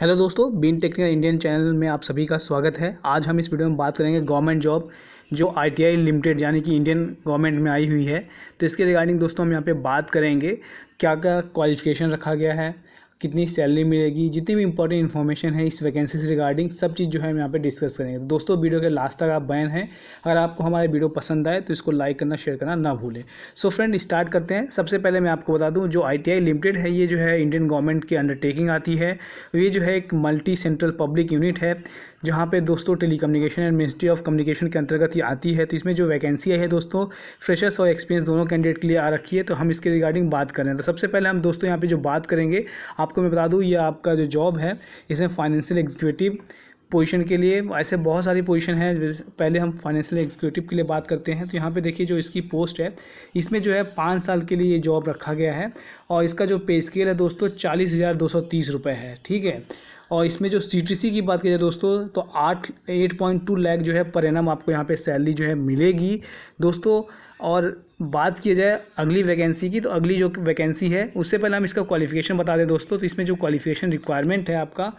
hello दोस्तों been technical Indian channel में आप सभी का स्वागत है आज हम इस वीडियो में बात करेंगे गवर्नमेंट जॉब जो आईटीआई लिमिटेड यानी कि इंडियन गवर्नमेंट में आई हुई है तो इसके रिगार्डिंग दोस्तों हम यहाँ पे बात करेंगे क्या क्या क्वालिफिकेशन रखा गया है कितनी सैलरी मिलेगी जितनी भी इंपॉर्टेंट इन्फॉर्मेशन है इस वैकेंसी से रिगार्डिंग सब चीज़ जो है हम यहाँ पे डिस्कस करेंगे तो दोस्तों वीडियो के लास्ट तक आप बैन हैं अगर आपको हमारे वीडियो पसंद आए तो इसको लाइक करना शेयर करना ना भूलें सो फ्रेंड स्टार्ट करते हैं सबसे पहले मैं आपको बता दूँ जो आई लिमिटेड है ये जो है इंडियन गवर्नमेंट की अंडरटेकिंग आती है ये जो है एक मल्टी सेंट्रल पब्लिक यूनिट है जहाँ पर दोस्तों telecommunication and ministry of communication के अंतर्गत ये आती है तो इसमें जो वैकेंसी है दोस्तों फ्रेशर्स और एक्सपीरियंस दोनों कैंडिडेट के लिए आ रखी है तो हम इसके रिगार्डिंग बात करें तो सबसे पहले हम दोस्तों यहाँ पर जो बात करेंगे आप आपको मैं बता दूँ ये आपका जो जॉब है इसमें फाइनेंशियल एग्जीक्यूटिव पोजीशन के लिए ऐसे बहुत सारी पोजीशन है पहले हम फाइनेंशियल एग्जीक्यूटिव के लिए बात करते हैं तो यहाँ पे देखिए जो इसकी पोस्ट है इसमें जो है पाँच साल के लिए ये जॉब रखा गया है और इसका जो पे स्केल है दोस्तों चालीस हज़ार दो सौ तीस रुपये है ठीक है और इसमें जो सी की बात की जाए दोस्तों तो आठ एट पॉइंट टू लैख जो है पर एनम आपको यहाँ पे सैलरी जो है मिलेगी दोस्तों और बात की जाए अगली वैकेंसी की तो अगली जो वैकेंसी है उससे पहले हम इसका क्वालिफिकेशन बता दें दोस्तों तो इसमें जो क्वालिफिकेशन रिक्वायरमेंट है आपका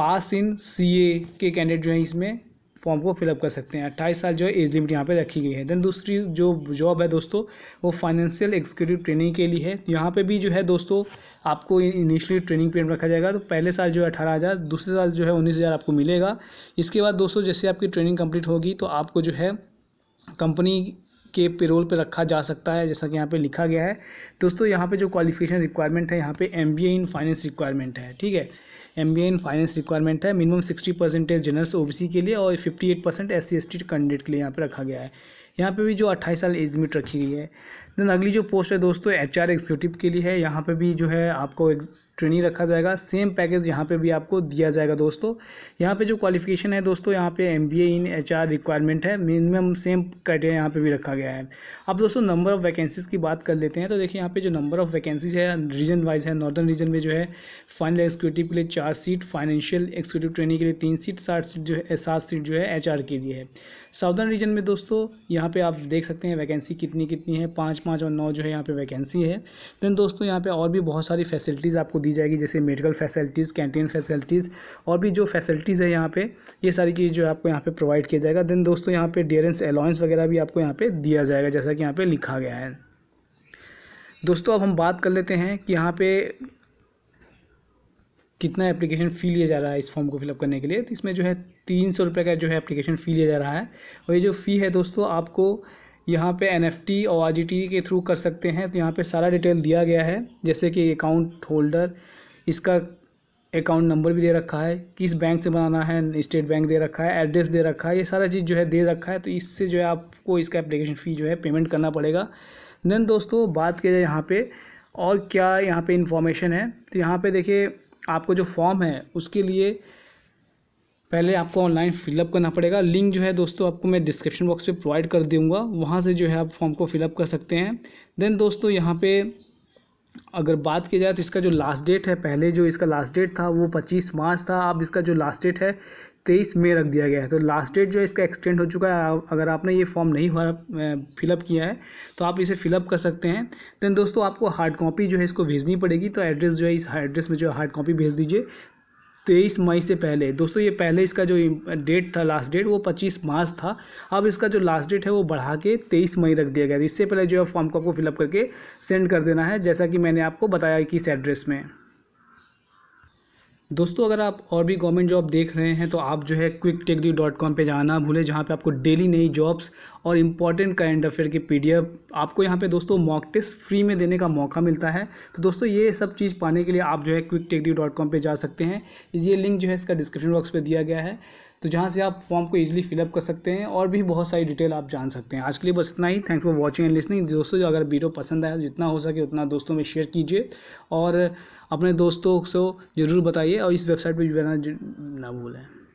पास इन ए के कैंडिडेट जो है इसमें फॉर्म को फिलअप कर सकते हैं अट्ठाईस साल जो है एज लिमिट यहाँ पे रखी गई है देन दूसरी जो जॉब है दोस्तों वो फाइनेंशियल एग्जीक्यूटिव ट्रेनिंग के लिए है यहाँ पे भी जो है दोस्तों आपको इनिशियली ट्रेनिंग पीरियड रखा जाएगा तो पहले साल जो है अठारह हज़ार दूसरे साल जो है उन्नीस हज़ार आपको मिलेगा इसके बाद दोस्तों जैसे आपकी ट्रेनिंग कम्प्लीट होगी तो आपको जो है कंपनी के पेरोल पर पे रखा जा सकता है जैसा कि यहाँ पे लिखा गया है दोस्तों यहाँ पे जो क्वालिफिकेशन रिक्वायरमेंट है यहाँ पे एम इन फाइनेंस रिक्वायरमेंट है ठीक है एम इन फाइनेंस रिक्वायरमेंट है मिनिमम सिक्सटी परसेंटेज जनरल्स ओ के लिए और fifty eight percent S C candidate के लिए यहाँ पर रखा गया है यहाँ पे भी जो अट्ठाईस साल एज लिमिट रखी गई है देन अगली जो पोस्ट है दोस्तों एच आर एग्जीक्यूटिव के लिए है यहाँ पर भी जो है आपको ट्रेनिंग रखा जाएगा सेम पैकेज यहाँ पे भी आपको दिया जाएगा दोस्तों यहाँ पे जो क्वालिफिकेशन है दोस्तों यहाँ पे M B A in H R requirement है मिनिमम सेम क्राइटेरिया यहाँ पे भी रखा गया है अब दोस्तों नंबर ऑफ़ वैकेंसीज़ की बात कर लेते हैं तो देखिए यहाँ पे जो नंबर ऑफ़ वैकेंसीज है रीजन वाइज है नॉर्दर्न रीजन में जो है फाइनल एक्जीक्यूटिव के लिए चार सीट फाइनेंशियल एक्जीक्यूटिव ट्रेनिंग के लिए तीन सीट सात सीट जो है सात सीट जो है एच के लिए है साउदर्न रीजन में दोस्तों यहाँ पर आप देख सकते हैं वैकेंसी कितनी कितनी है पाँच पाँच और नौ जो है यहाँ पर वैकेंसी है देन दोस्तों यहाँ पर और भी बहुत सारी फैसिलिटीज़ आपको दी दी जाएगी जैसे मेडिकल फैसिलिटीज़ कैंटीन फैसिलिटीज़ और भी जो फैसिलिटीज़ है यहाँ पे ये सारी चीज़ जो आपको यहाँ पे प्रोवाइड किया जाएगा देन दोस्तों यहाँ पे डियरेंस अलाउंस वगैरह भी आपको यहाँ पे दिया जाएगा जैसा कि यहाँ पे लिखा गया है दोस्तों अब हम बात कर लेते हैं कि यहाँ पर कितना एप्लीकेशन फ़ी लिया जा रहा है इस फॉर्म को फिलअप करने के लिए तो इसमें जो है तीन सौ रुपये का जो है एप्लीकेशन फ़ी लिया जा रहा है और ये जो फ़ी है दोस्तों आपको यहाँ पे एन और आर के थ्रू कर सकते हैं तो यहाँ पे सारा डिटेल दिया गया है जैसे कि अकाउंट होल्डर इसका अकाउंट नंबर भी दे रखा है किस बैंक से बनाना है स्टेट बैंक दे रखा है एड्रेस दे रखा है ये सारा चीज़ जो है दे रखा है तो इससे जो है आपको इसका एप्लीकेशन फ़ी जो है पेमेंट करना पड़ेगा देन दोस्तों बात किया जाए यहाँ पर और क्या यहाँ पर इंफॉर्मेशन है तो यहाँ पर देखिए आपको जो फॉर्म है उसके लिए पहले आपको ऑनलाइन फिलअप करना पड़ेगा लिंक जो है दोस्तों आपको मैं डिस्क्रिप्शन बॉक्स पे प्रोवाइड कर दूंगा वहाँ से जो है आप फॉर्म को फिलअप कर सकते हैं देन दोस्तों यहाँ पे अगर बात की जाए तो इसका जो लास्ट डेट है पहले जो इसका लास्ट डेट था वो पच्चीस मार्च था अब इसका जो लास्ट डेट है तेईस मई रख दिया गया है तो लास्ट डेट जो है इसका एक्सटेंड हो चुका है अगर आपने ये फॉर्म नहीं भरा फिलअप किया है तो आप इसे फिलअप कर सकते हैं देन दोस्तों आपको हार्ड कॉपी जो है इसको भेजनी पड़ेगी तो एड्रेस जो है इस एड्रेस में जो है हार्ड कॉपी भेज दीजिए तेईस मई से पहले दोस्तों ये पहले इसका जो डेट था लास्ट डेट वो पच्चीस मार्च था अब इसका जो लास्ट डेट है वो बढ़ा के तेईस मई रख दिया गया था इससे पहले जो है फॉर्म को आपको फिलअप करके सेंड कर देना है जैसा कि मैंने आपको बताया कि इस एड्रेस में दोस्तों अगर आप और भी गवर्नमेंट जॉब देख रहे हैं तो आप जो है quick tech D dot com पर जाना भूलें जहाँ पे आपको डेली नई जॉब्स और इम्पॉर्टेंट करेंट अफेयर की पी डी एफ आपको यहाँ पे दोस्तों मॉक टेस्ट फ्री में देने का मौका मिलता है तो दोस्तों ये सब चीज़ पाने के लिए आप जो है quick tech D dot com पर जा सकते हैं ये लिंक जो है इसका डिस्क्रिप्शन बॉक्स पर दिया गया है तो जहाँ से आप फॉर्म को ईजिली फिलअप कर सकते हैं और भी बहुत सारी डिटेल आप जान सकते हैं आज के लिए बस इतना ही thanks for watching and listening दोस्तों जो अगर वीडियो पसंद आया तो जितना हो सके उतना दोस्तों में शेयर कीजिए और अपने दोस्तों को ज़रूर बताइए और इस वेबसाइट पर जाना ना भूलें